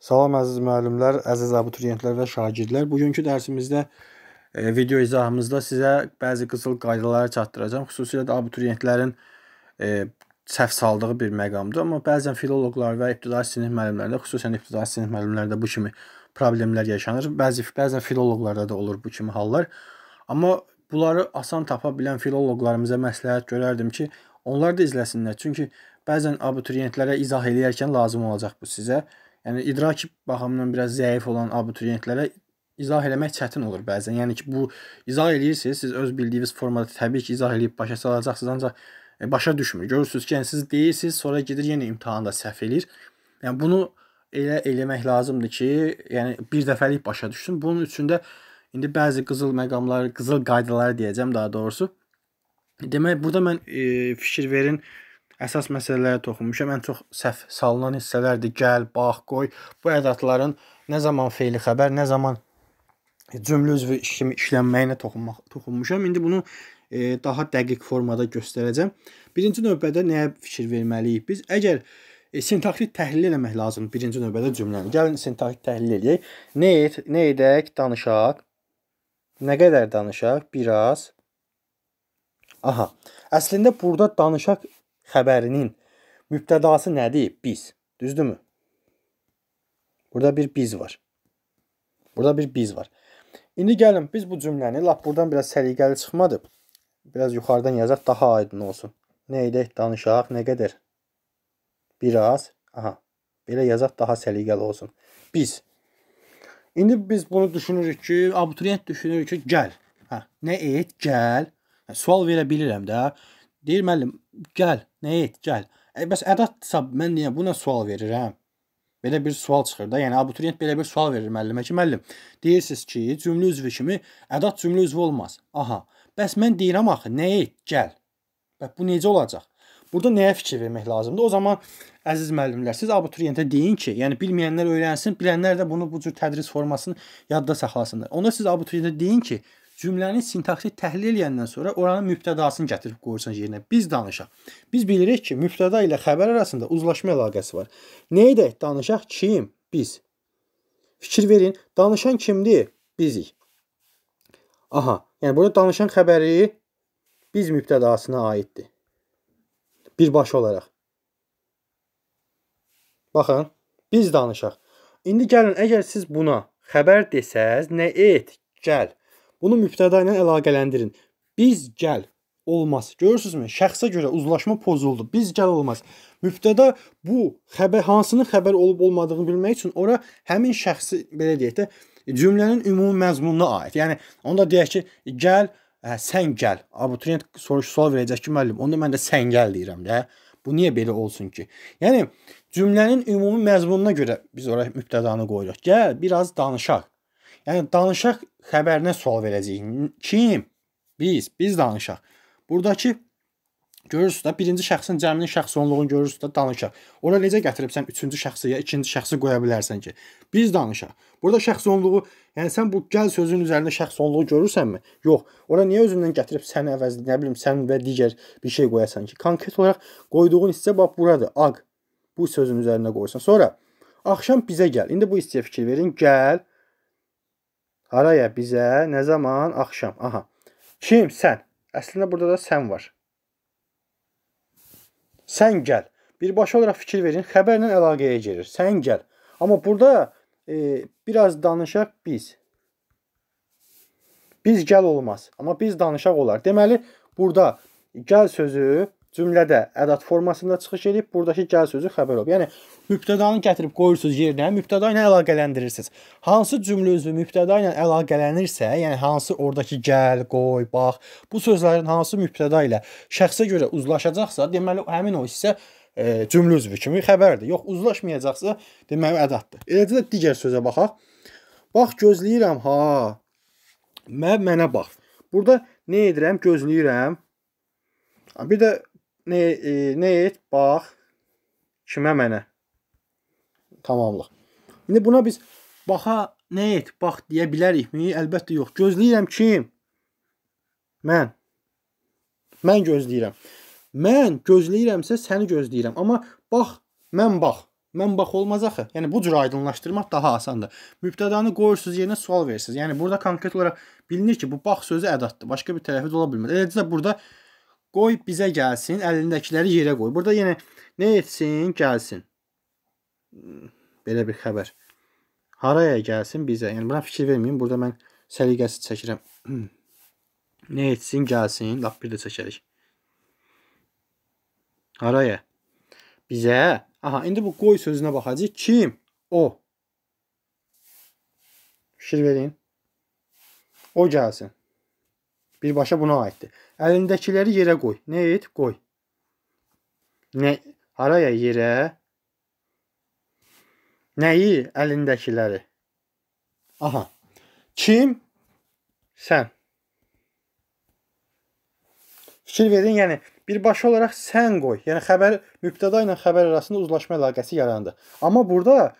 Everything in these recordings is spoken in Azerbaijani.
Salam əziz müəllimlər, əziz abituriyentlər və şagirdlər. Bugünkü dərsimizdə e, video izahımızda sizə bəzi qısıl qaydaları çatdıracağam. Xüsusilə də abituriyentlərin e, səhv saldığı bir məqamdır, amma bəzən filoloqlar və ibtidai sinif müəllimlərində, xüsusən ibtidai sinif müəllimlərində bu kimi problemlər yaşanır. Bəzi bəzən filoloqlarda da olur bu kimi hallar. Amma bunları asan tapa bilən filoloqlarımıza məsləhət görərdim ki, onlar da izləsinlər. Çünki bəzən abituriyentlərə izah eləyərkən lazım olacaq bu sizə yəni idraki baxımından biraz zəif olan abituriyentlərə izah eləmək çətin olur bəzən. Yəni ki, bu izah eləyirsiniz, siz öz bildiyiniz formada təbii ki, izah eləyib başa salacaqsınız, ancaq e, başa düşmür. Görürsüz ki, yəni siz deyirsiniz, sonra gedir yenə imtahanda səhv eləyir. Yəni bunu elə eləmək lazımdır ki, yəni bir dəfəlik başa düşsün. Bunun üçün də indi bəzi qızıl məqamları, qızıl qaydaları deyəcəm daha doğrusu. Demək, burada mən e, fikir verin, e, əsas məsələlərə toxunmuşam. Ən çox səhv salınan hissələrdir. Gəl, bax, qoy. Bu ədatların nə zaman feili xəbər, nə zaman cümlə üzvü kimi işlənməyinə toxunmaq toxunmuşam. İndi bunu e, daha dəqiq formada göstərəcəm. Birinci növbədə nəyə fikir verməliyik biz? Əgər e, sintaktik təhlil eləmək lazımdır birinci növbədə cümləni. Gəlin sintaktik təhlil eləyək. Nə et, nə edək, danışaq. Nə qədər danışaq? Biraz. Aha. Əslində burada danışaq xəbərinin mübtədası nədir? Biz. Düzdürmü? Burada bir biz var. Burada bir biz var. İndi gəlin biz bu cümləni lap buradan biraz səliqəli çıxmadı. Biraz yuxarıdan yazaq daha aydın olsun. Nə edək, danışaq, nə qədər? Biraz. Aha. Belə yazaq daha səliqəli olsun. Biz. İndi biz bunu düşünürük ki, abituriyent düşünür ki, gəl. Hə, nə et, gəl. Hə, sual verə bilirəm də. Deyir müəllim, gəl, nə et, gəl. E, bəs ədadsa mən niyə buna sual verirəm? Belə bir sual çıxır da. Yəni abituriyent belə bir sual verir müəllimə ki, müəllim, deyirsiniz ki, cümlə üzvü kimi ədad cümlə üzvü olmaz. Aha. Bəs mən deyirəm axı, nə et, gəl. Bəs bu necə olacaq? Burada nəyə fikir vermək lazımdır? O zaman əziz müəllimlər, siz abituriyentə deyin ki, yəni bilməyənlər öyrənsin, bilənlər də bunu bu cür tədris formasını yadda saxlasınlar. Onda siz abituriyentə deyin ki, cümlənin sintaksi təhlil eləyəndən sonra oranın mübtədasını gətirib qoyursan yerinə. Biz danışaq. Biz bilirik ki, mübtəda ilə xəbər arasında uzlaşma əlaqəsi var. Nə edək? Danışaq kim? Biz. Fikir verin. Danışan kimdir? Bizik. Aha, yəni burada danışan xəbəri biz mübtədasına aiddir. Birbaşa olaraq. Baxın, biz danışaq. İndi gəlin, əgər siz buna xəbər desəz, nə et? Gəl. Bunu mübtəda ilə əlaqələndirin. Biz gəl olmaz. Görürsüzmü? Şəxsə görə uzlaşma pozuldu. Biz gəl olmaz. Mübtəda bu xəbər hansının xəbər olub olmadığını bilmək üçün ora həmin şəxsi belə deyək də cümlənin ümumi məzmununa aid. Yəni onda deyək ki, gəl, hə, sən gəl. Abituriyent soruş sual verəcək ki, müəllim, onda mən də sən gəl deyirəm də. Bu niyə belə olsun ki? Yəni cümlənin ümumi məzmununa görə biz ora mübtədanı qoyuruq. Gəl, biraz danışaq. Yəni danışaq xəbərinə sual verəcəyik. Kim? Biz, biz danışaq. Buradakı görürsüz də birinci şəxsin cəminin şəxs onluğunu görürsüz də danışaq. Ora necə gətiribsən üçüncü şəxsi ya ikinci şəxsi qoya bilərsən ki, biz danışaq. Burada şəxs onluğu, yəni sən bu gəl sözünün üzərində şəxs onluğu görürsənmi? Yox. Ora niyə özündən gətirib sən əvəzində, nə bilim, sən və digər bir şey qoyasan ki, konkret olaraq qoyduğun hissə bax buradır. Aq bu sözün üzərinə qoysan. Sonra axşam bizə gəl. İndi bu hissəyə fikir verin. Gəl. Haraya bizə nə zaman? Axşam. Aha. Kim? Sən. Əslində burada da sən var. Sən gəl. Birbaşa olaraq fikir verin. Xəbərlə əlaqəyə girir. Sən gəl. Amma burada e, biraz danışaq biz. Biz gəl olmaz. Amma biz danışaq olar. Deməli, burada gəl sözü cümlədə ədad formasında çıxış edib, buradakı gəl sözü xəbər olub. Yəni mübtədanı gətirib qoyursunuz yerinə, mübtəda ilə əlaqələndirirsiniz. Hansı cümlə üzvü mübtəda ilə əlaqələnirsə, yəni hansı ordakı gəl, qoy, bax, bu sözlərin hansı mübtəda ilə şəxsə görə uzlaşacaqsa, deməli həmin o hissə e, cümlə üzvü kimi xəbərdir. Yox, uzlaşmayacaqsa, deməli ədaddır. Eləcə də digər sözə baxaq. Bax gözləyirəm ha. Mən mənə bax. Burada nə edirəm? Gözləyirəm. Bir də nə, e, nə et, bax, kimə mənə. Tamamlıq. İndi buna biz baxa nə et, bax deyə bilərikmi? Əlbəttə yox. Gözləyirəm kim? Mən. Mən gözləyirəm. Mən gözləyirəmsə səni gözləyirəm. Amma bax, mən bax. Mən bax olmaz axı. Yəni bu cür aydınlaşdırmaq daha asandır. Mübtədanı qoyursunuz yerinə sual verirsiniz. Yəni burada konkret olaraq bilinir ki, bu bax sözü ədatdır. Başqa bir tələffüz ola bilməz. Eləcə də burada Qoy bizə gəlsin, əlindəkiləri yerə qoy. Burada yenə nə etsin, gəlsin. Belə bir xəbər. Haraya gəlsin bizə. Yəni buna fikir verməyin. Burada mən səliqəsiz çəkirəm. nə etsin, gəlsin. Lap bir də çəkərik. Haraya? Bizə. Aha, indi bu qoy sözünə baxacağıq. Kim? O. Fikir verin. O gəlsin. Birbaşa buna aiddir. Əlindəkiləri yerə qoy. Nə et? Qoy. Nə haraya yerə? Nəyi? Əlindəkiləri. Aha. Kim? Sən. Fikir verin, yəni birbaşa olaraq sən qoy. Yəni xəbər mübtəda ilə xəbər arasında uzlaşma əlaqəsi yarandı. Amma burada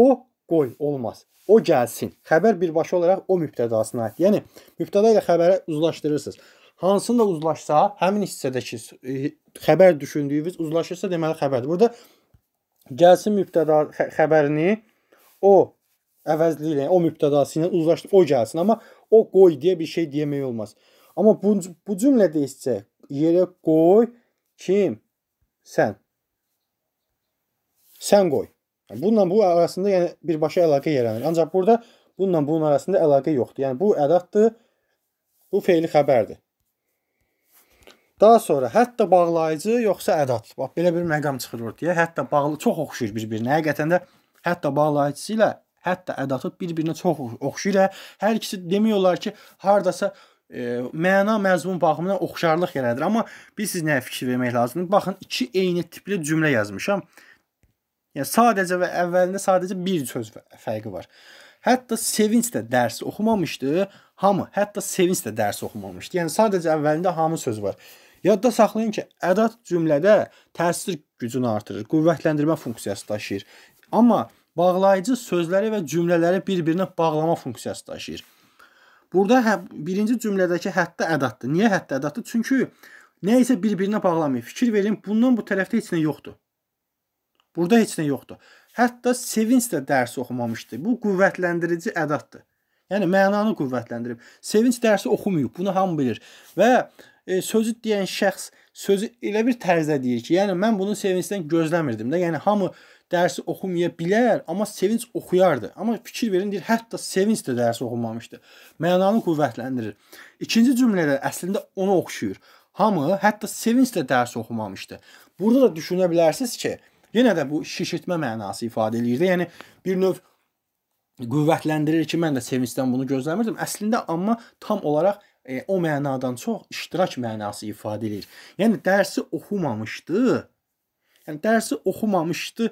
o qoy, olmaz. O gəlsin. Xəbər birbaşa olaraq o mübtədasına aid. Yəni mübtəda ilə xəbəri uzlaşdırırsınız. Hansında uzlaşsa, həmin hissədəki e, xəbər düşündüyünüz uzlaşırsa, deməli xəbərdir. Burada gəlsin mübtəda xəbərini o əvəzli ilə, o mübtədası ilə uzlaşdı, o gəlsin. Amma o qoy deyə bir şey demək olmaz. Amma bu, bu cümlədə isə yerə qoy kim? Sən. Sən qoy. Bununla bu arasında yəni birbaşa əlaqə yaranır. Ancaq burada bununla bunun arasında əlaqə yoxdur. Yəni bu ədatdır, bu feili xəbərdir. Daha sonra hətta bağlayıcı yoxsa ədat. Bax belə bir məqam çıxır ortaya. Hətta bağlı çox oxşuyur bir-birinə. Həqiqətən də hətta bağlayıcısı ilə hətta ədatı bir-birinə çox oxşuyur. Hər ikisi demək olar ki, hardasa e, məna məzmun baxımından oxşarlıq yaradır. Amma bilirsiniz nəyə fikir vermək lazımdır? Baxın, iki eyni tipli cümlə yazmışam. Yəni sadəcə və əvvəlində sadəcə bir söz fərqi var. Hətta Sevinç də dərsi oxumamışdı, hamı, hətta Sevinç də dərsi oxumamışdı. Yəni sadəcə əvvəlində hamı söz var. Yadda saxlayın ki, ədad cümlədə təsir gücünü artırır, qüvvətləndirmə funksiyası daşıyır. Amma bağlayıcı sözləri və cümlələri bir-birinə bağlama funksiyası daşıyır. Burada hə, birinci cümlədəki hətta ədaddır. Niyə hətta ədaddır? Çünki nə isə bir-birinə bağlamır. Fikir verin, bundan bu tərəfdə heç nə yoxdur. Burada heç nə yoxdur. Hətta Sevinç də dərs oxumamışdı. Bu qüvvətləndirici ədatdır. Yəni mənanı qüvvətləndirib. Sevinç dərsi oxumayıb, bunu hamı bilir. Və e, sözü deyən şəxs sözü elə bir tərzdə deyir ki, yəni mən bunu sevincdən gözləmirdim də. Yəni hamı dərsi oxumaya bilər, amma sevinç oxuyardı. Amma fikir verin, deyir, hətta sevinç də dərsi oxumamışdı. Mənanı qüvvətləndirir. İkinci cümlədə əslində ona oxşuyur. Hamı, hətta sevinç də dərsi oxumamışdı. Burada da düşünə bilərsiniz ki, yenə də bu şişirtmə mənası ifadə eləyirdi. Yəni bir növ qüvvətləndirir ki, mən də sevincdən bunu gözləmirdim. Əslində amma tam olaraq e, o mənadan çox iştirak mənası ifadə eləyir. Yəni dərsi oxumamışdı. Yəni dərsi oxumamışdı.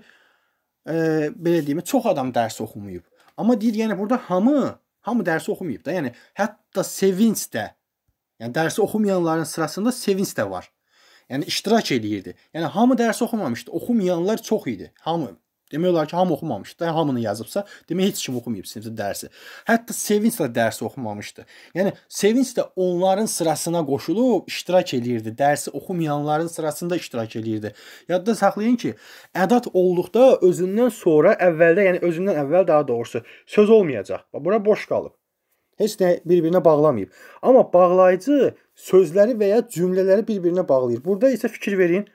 E, belə deyim, çox adam dərsi oxumayıb. Amma deyir, yəni burada hamı, hamı dərsi oxumayıb da. Yəni hətta sevinc də. Yəni dərsi oxumayanların sırasında sevinc də var yəni iştirak eləyirdi. Yəni hamı dərsi oxumamışdı. Oxumayanlar çox idi. Hamı Demək olar ki, hamı oxumamışdı. Hamını yazıbsa, demək heç kim oxumayıb sinifdə dərsi. Hətta Sevinç də dərsi oxumamışdı. Yəni Sevinç də onların sırasına qoşulub iştirak eləyirdi. Dərsi oxumayanların sırasında iştirak eləyirdi. Yadda saxlayın ki, ədad olduqda özündən sonra əvvəldə, yəni özündən əvvəl daha doğrusu söz olmayacaq. Bura boş qalıb. Heç nə bir-birinə bağlamayıb. Amma bağlayıcı sözləri və ya cümlələri bir-birinə bağlayır. Burada isə fikir verin.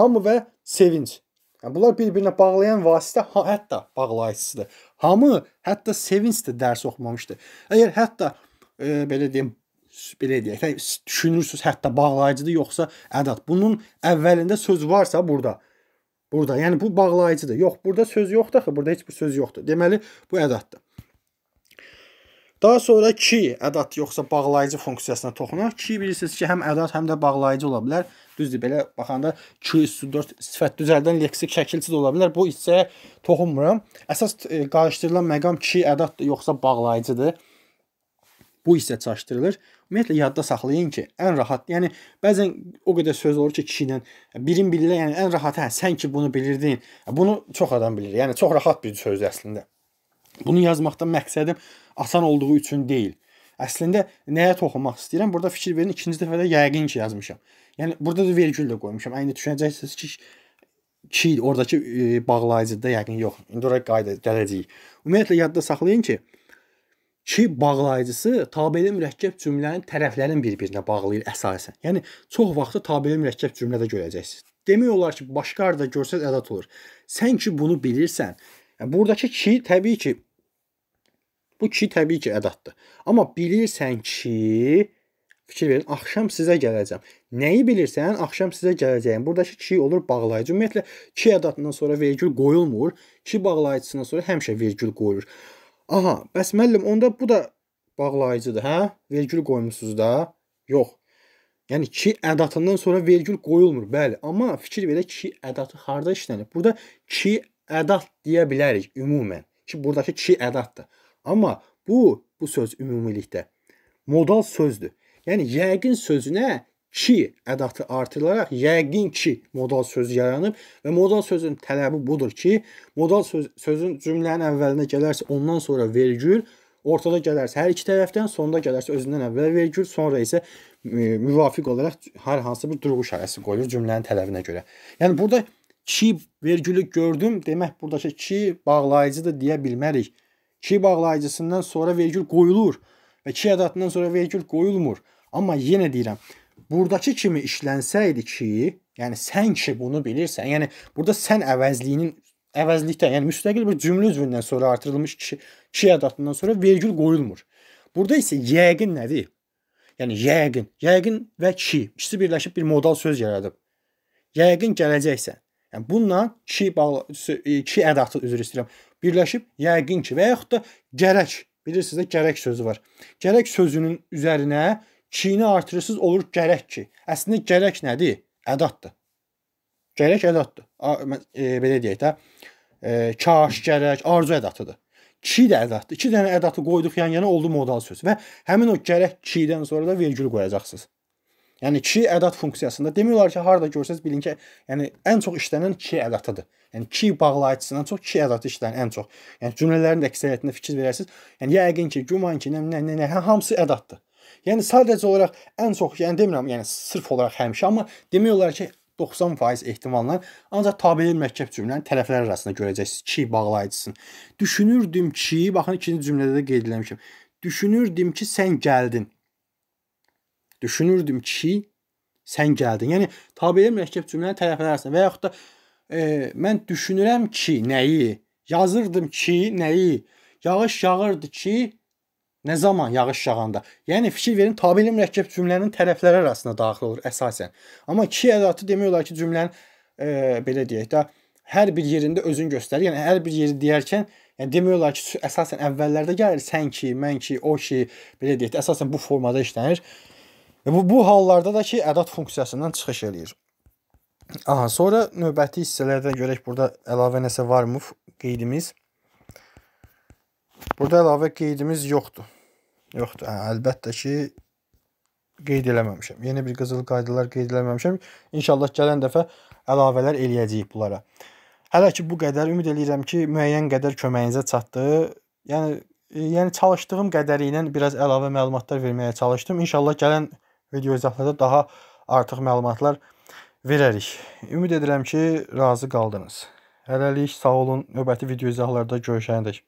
Hamı və sevinc. Yəni bunlar bir-birinə bağlayan vasitə, ha, hətta bağlayıcısıdır. Hamı, hətta sevinc də dərs oxumamışdı. Əgər hətta e, belə deyim, belə deyək, düşünürsüz hətta bağlayıcıdır yoxsa ədad. Bunun əvvəlində söz varsa burada Burada, yəni bu bağlayıcıdır. Yox, burada söz yoxdur axı, burada heç bir söz yoxdur. Deməli, bu ədaddır. Daha sonra ki ədad yoxsa bağlayıcı funksiyasına toxunaq. Ki bilirsiniz ki, həm ədad, həm də bağlayıcı ola bilər. Düzdür, belə baxanda 2 üstü 4 sifət düzəldən leksik şəkilsiz ola bilər. Bu hissəyə toxunmuram. Əsas e, qarışdırılan məqam ki ədaddır yoxsa bağlayıcıdır. Bu hissə çaşdırılır. Ümumiyyətlə yadda saxlayın ki, ən rahat, yəni bəzən o qədər söz olur ki, kişi ilə birin bilinə, yəni ən rahatı hə, sən ki bunu bilirdin. Bunu çox adam bilir. Yəni çox rahat bir sözdür əslində. Bunu yazmaqdan məqsədim asan olduğu üçün deyil. Əslində nəyə toxunmaq istəyirəm? Burada fikir verin, ikinci dəfə də yəqin ki yazmışam. Yəni burada da vergül də qoymuşam. Əyində düşünəcəksiniz ki, ki oradakı e, bağlayıcıda yəqin yox. İndi ora qayda gələcəyik. Ümumiyyətlə yadda saxlayın ki, ki bağlayıcısı tabeli mürəkkəb cümlənin tərəflərin bir-birinə bağlayır əsasən. Yəni çox vaxtı tabeli mürəkkəb cümlədə görəcəksiniz. Demək olar ki, başqa harda görsəz ədad olur. Sən ki bunu bilirsən, yəni, buradakı ki təbii ki Bu ki təbii ki ədatdır. Amma bilirsən ki, fikir verin, axşam sizə gələcəm. Nəyi bilirsən? Axşam sizə gələcəyəm. Buradakı ki olur bağlayıcı. Ümumiyyətlə ki ədatından sonra vergül qoyulmur. Ki bağlayıcısından sonra həmişə vergül qoyulur. Aha, bəs müəllim onda bu da bağlayıcıdır, hə? Vergül qoymusunuz da? Yox. Yəni ki ədatından sonra vergül qoyulmur, bəli. Amma fikir verək ki ədatı harda işlənir? Burada ki ədat deyə bilərik ümumən. Ki buradakı ki ədatdır. Amma bu bu söz ümumilikdə modal sözdür. Yəni yəqin sözünə ki ədatı artırılaraq yəqin ki modal söz yaranıb və modal sözün tələbi budur ki, modal söz, sözün cümlənin əvvəlinə gələrsə, ondan sonra vergül, ortada gələrsə hər iki tərəfdən, sonda gələrsə özündən əvvəl vergül, sonra isə müvafiq olaraq hər hansı bir durğu işarəsi qoyulur cümlənin tələbinə görə. Yəni burada ki vergülü gördüm, demək buradakı ki bağlayıcıdır deyə bilmərik. 2 bağlayıcısından sonra vergül qoyulur və 2 ədadından sonra vergül qoyulmur. Amma yenə deyirəm, burdakı kimi işlənsəydi ki, yəni sən ki bunu bilirsən, yəni burada sən əvəzliyinin əvəzlikdən, yəni müstəqil bir cümlə üzvündən sonra artırılmış 2 2 ədadından sonra vergül qoyulmur. Burada isə yəqin nədir? Yəni yəqin, yəqin və ki ikisi birləşib bir modal söz yaradıb. Yəqin gələcəksən. Yəni bununla ki bağlı ki ədatı üzr istəyirəm birləşib yəqin ki və yaxud da gərək. Bilirsiniz də gərək sözü var. Gərək sözünün üzərinə kini artırırsız olur gərək ki. Əslində gərək nədir? Ədatdır. Gərək ədatdır. E, belə deyək də. E, kaş gərək arzu ədatıdır. Ki də ədatdır. İki dənə ədatı qoyduq yan-yana oldu modal söz və həmin o gərək ki-dən sonra da vergül qoyacaqsınız. Yəni ki ədat funksiyasında demək olar ki, harda görsəz bilin ki, yəni ən çox işlənən ki ədatıdır. Yəni key bağlayıcısından çox key əzad işlərin ən çox. Yəni cümlələrin də əksəriyyətində fikir verərsiniz. Yəni yəqin ki, güman ki, nə nə nə, nə hamısı ədatdır. Yəni sadəcə olaraq ən çox, yəni demirəm, yəni sırf olaraq həmişə, amma demək olar ki, 90% ehtimalla ancaq tabelin mərkəb cümlənin tərəfləri arasında görəcəksiniz ki, bağlayıcısını. Düşünürdüm ki, baxın ikinci cümlədə də qeyd eləmişəm. Düşünürdüm ki, sən gəldin. Düşünürdüm ki, sən gəldin. Yəni tabelin mərkəb cümlənin tərəfləri arasında və yaxud da e, mən düşünürəm ki, nəyi? Yazırdım ki, nəyi? Yağış yağırdı ki, nə zaman yağış yağanda. Yəni fikir verin, tabeli mürəkkəb cümlənin tərəfləri arasında daxil olur əsasən. Amma ki ədatı demək olar ki, cümlənin e, belə deyək də hər bir yerində özünü göstərir. Yəni hər bir yeri deyərkən Yəni demək olar ki, əsasən əvvəllərdə gəlir sən ki, mən ki, o ki, belə deyək də əsasən bu formada işlənir. Və bu bu hallarda da ki, ədad funksiyasından çıxış eləyir. Aha, sonra növbəti hissələrdən görək burada əlavə nəsə varmı qeydimiz. Burada əlavə qeydimiz yoxdur. Yoxdur, hə, əlbəttə ki, qeyd eləməmişəm. Yeni bir qızıl qaydalar qeyd eləməmişəm. İnşallah gələn dəfə əlavələr eləyəcəyik bunlara. Hələ ki, bu qədər. Ümid eləyirəm ki, müəyyən qədər köməyinizə çatdı. Yəni, e, yəni çalışdığım qədəri ilə biraz əlavə məlumatlar verməyə çalışdım. İnşallah gələn video izahlarda daha artıq məlumatlar verəcəm verərik. Ümid edirəm ki, razı qaldınız. Hələlik sağ olun. Növbəti video izahlarda görüşənədək.